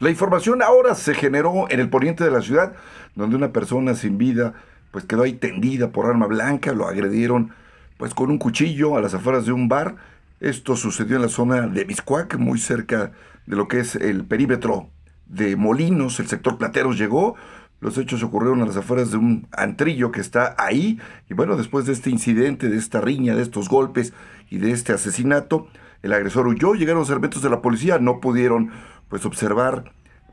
La información ahora se generó en el poniente de la ciudad, donde una persona sin vida pues quedó ahí tendida por arma blanca, lo agredieron pues con un cuchillo a las afueras de un bar. Esto sucedió en la zona de Miscuac, muy cerca de lo que es el perímetro de Molinos, el sector Plateros llegó, los hechos ocurrieron a las afueras de un antrillo que está ahí. Y bueno, después de este incidente, de esta riña, de estos golpes y de este asesinato, el agresor huyó. Llegaron los de la policía, no pudieron pues observar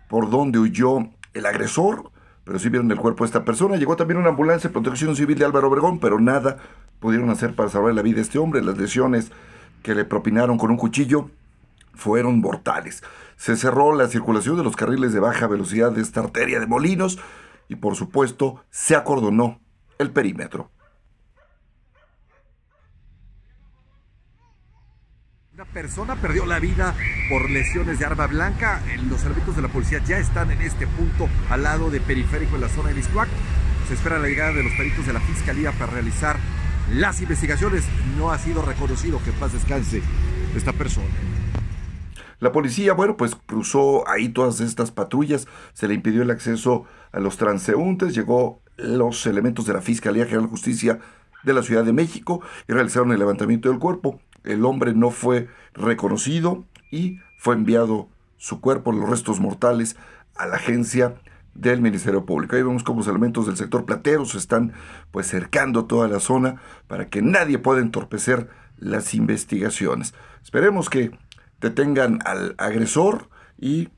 por dónde huyó el agresor, pero sí vieron el cuerpo de esta persona. Llegó también una ambulancia de protección civil de Álvaro Obregón, pero nada pudieron hacer para salvar la vida de este hombre. Las lesiones que le propinaron con un cuchillo fueron mortales. Se cerró la circulación de los carriles de baja velocidad de esta arteria de Molinos y por supuesto se acordonó el perímetro. Una persona perdió la vida por lesiones de arma blanca. Los servicios de la policía ya están en este punto al lado de periférico en la zona de Miscuac. Se espera la llegada de los peritos de la fiscalía para realizar las investigaciones. No ha sido reconocido que paz descanse esta persona. La policía, bueno, pues cruzó ahí todas estas patrullas, se le impidió el acceso a los transeúntes, llegó los elementos de la Fiscalía General de Justicia de la Ciudad de México y realizaron el levantamiento del cuerpo. El hombre no fue reconocido y fue enviado su cuerpo, los restos mortales, a la agencia del Ministerio Público. Ahí vemos cómo los elementos del sector platero se están pues cercando toda la zona para que nadie pueda entorpecer las investigaciones. Esperemos que detengan al agresor y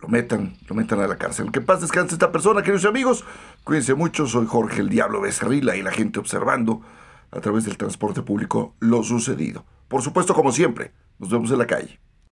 lo metan, lo metan a la cárcel. Que paz descanse esta persona, queridos amigos. Cuídense mucho, soy Jorge el Diablo Becerrila y la gente observando a través del transporte público lo sucedido. Por supuesto, como siempre, nos vemos en la calle.